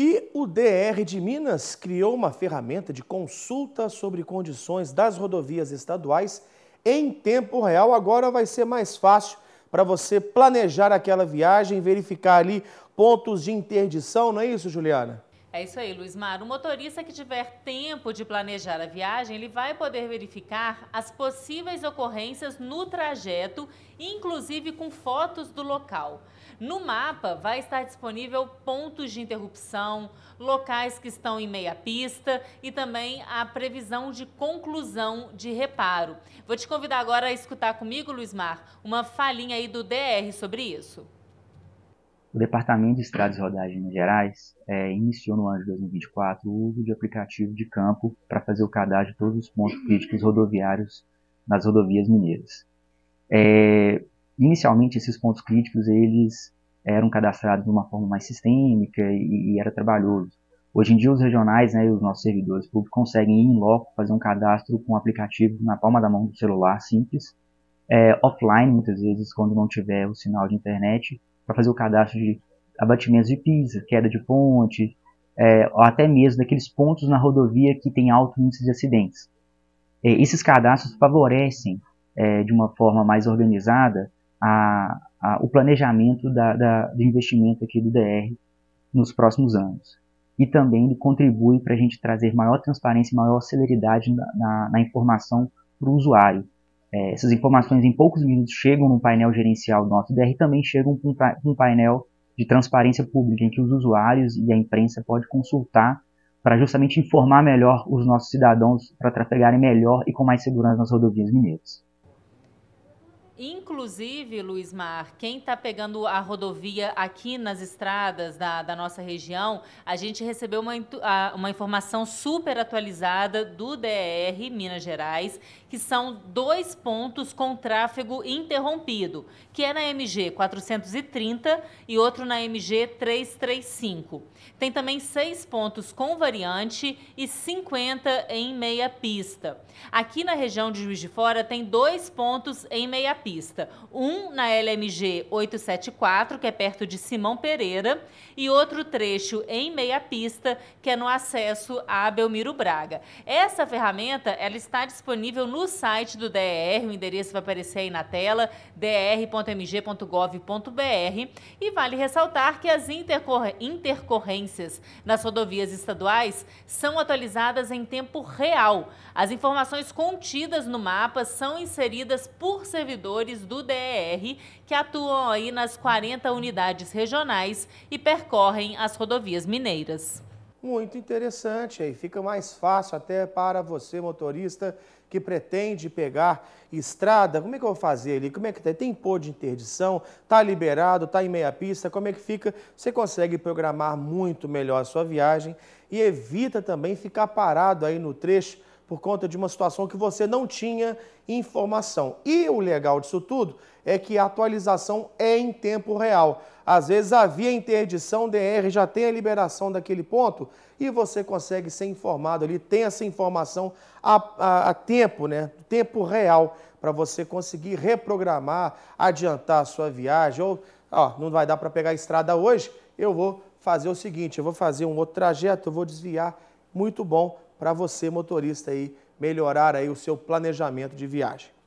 E o DR de Minas criou uma ferramenta de consulta sobre condições das rodovias estaduais em tempo real. Agora vai ser mais fácil para você planejar aquela viagem, verificar ali pontos de interdição, não é isso, Juliana? É isso aí, Luiz Mar. O motorista que tiver tempo de planejar a viagem, ele vai poder verificar as possíveis ocorrências no trajeto, inclusive com fotos do local. No mapa vai estar disponível pontos de interrupção, locais que estão em meia pista e também a previsão de conclusão de reparo. Vou te convidar agora a escutar comigo, Luiz Mar, uma falinha aí do DR sobre isso. O Departamento de Estradas Rodagens de Minas Gerais é, iniciou no ano de 2024 o uso de aplicativo de campo para fazer o cadastro de todos os pontos uhum. críticos rodoviários nas rodovias mineiras. É, inicialmente, esses pontos críticos eles eram cadastrados de uma forma mais sistêmica e, e era trabalhoso. Hoje em dia, os regionais né, e os nossos servidores públicos conseguem ir em loco, fazer um cadastro com um aplicativo na palma da mão do celular, simples, é, offline, muitas vezes, quando não tiver o sinal de internet, para fazer o cadastro de abatimentos de pisa, queda de ponte, é, ou até mesmo daqueles pontos na rodovia que tem alto índice de acidentes. É, esses cadastros favorecem, é, de uma forma mais organizada, a, a, o planejamento da, da, do investimento aqui do DR nos próximos anos. E também ele contribui para a gente trazer maior transparência e maior celeridade na, na, na informação para o usuário, é, essas informações em poucos minutos chegam no painel gerencial do nosso DR e também chegam para um painel de transparência pública, em que os usuários e a imprensa podem consultar para justamente informar melhor os nossos cidadãos para trafegarem melhor e com mais segurança nas rodovias mineiras. Inclusive, Luiz Mar, quem está pegando a rodovia aqui nas estradas da, da nossa região, a gente recebeu uma, uma informação super atualizada do DR Minas Gerais, que são dois pontos com tráfego interrompido, que é na MG 430 e outro na MG 335. Tem também seis pontos com variante e 50 em meia pista. Aqui na região de Juiz de Fora tem dois pontos em meia pista pista. Um na LMG 874, que é perto de Simão Pereira, e outro trecho em meia pista, que é no acesso a Belmiro Braga. Essa ferramenta ela está disponível no site do DR, o endereço vai aparecer aí na tela, dr.mg.gov.br, e vale ressaltar que as intercorrências nas rodovias estaduais são atualizadas em tempo real. As informações contidas no mapa são inseridas por servidor servidores do DR que atuam aí nas 40 unidades regionais e percorrem as rodovias mineiras. Muito interessante, aí fica mais fácil até para você motorista que pretende pegar estrada. Como é que eu vou fazer ali? Como é que tá? tem? tem pôr de interdição? Tá liberado? Tá em meia pista? Como é que fica? Você consegue programar muito melhor a sua viagem e evita também ficar parado aí no trecho por conta de uma situação que você não tinha informação. E o legal disso tudo é que a atualização é em tempo real. Às vezes havia interdição, DR já tem a liberação daquele ponto e você consegue ser informado ali, tem essa informação a, a, a tempo, né? Tempo real para você conseguir reprogramar, adiantar a sua viagem ou ó, não vai dar para pegar a estrada hoje, eu vou fazer o seguinte, eu vou fazer um outro trajeto, eu vou desviar, muito bom para você, motorista, aí, melhorar aí o seu planejamento de viagem.